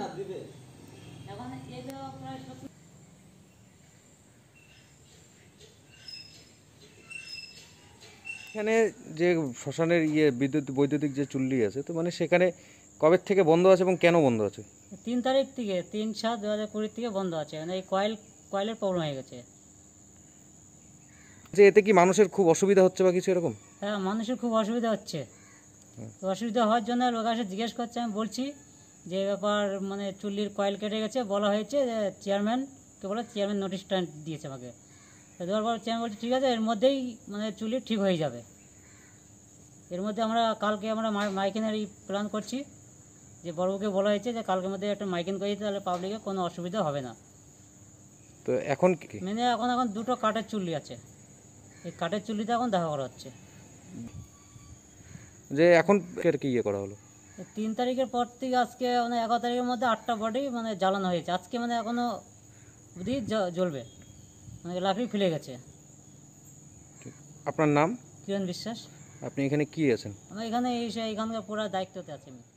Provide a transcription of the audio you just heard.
না দিবে এখানে যে শ্মশানের ইয়ে বিদ্যুৎ বৈদ্যুতিক যে চুল্লি আছে তো মানে সেখানে কবে থেকে বন্ধ আছে এবং কেন বন্ধ আছে তিন তারিখ থেকে তিন সাত দু হাজার কুড়ির থেকে বন্ধ আছে মানে এই কয়েল কয়েলের প্রবলেম হয়ে গেছে যে এতে কি মানুষের খুব অসুবিধা হচ্ছে বা কিছু এরকম হ্যাঁ মানুষের খুব অসুবিধা হচ্ছে অসুবিধা হওয়ার জন্য লোক আসে জিজ্ঞেস করছে আমি বলছি যে ব্যাপার মানে চুল্লির কয়েল কেটে গেছে বলা হয়েছে যে চেয়ারম্যান কে বলে চেয়ারম্যান নোটিশটা দিয়েছে আমাকে দেওয়ার পর চেয়ারম্যান বলছে ঠিক আছে এর মধ্যেই মানে চুল্লি ঠিক হয়ে যাবে এর মধ্যে আমরা কালকে আমরা মাইকেনের এই প্ল্যান করছি যে বড়বুকে বলা হয়েছে যে কালকের মধ্যে একটা মাইকেন করে তাহলে পাবলিকের কোনো অসুবিধা হবে না তো এখন মেনে এখন এখন দুটো কাঠের চুল্লি আছে এই কাঠের চুল্লিতে এখন দেখা করা হচ্ছে যে এখন কি ইয়ে করা হলো তিন তারিখের পর থেকে আজকে মানে এগারো তারিখের মধ্যে আটটা বডি মানে জ্বালানো হয়েছে আজকে মানে এখনও অবধি জ্বলবে মানে লাফি ফেলে গেছে আপনার নাম কিরণ বিশ্বাস আপনি এখানে কি আছেন আমি এখানে এই এখানকার পুরো দায়িত্বতে আছি আমি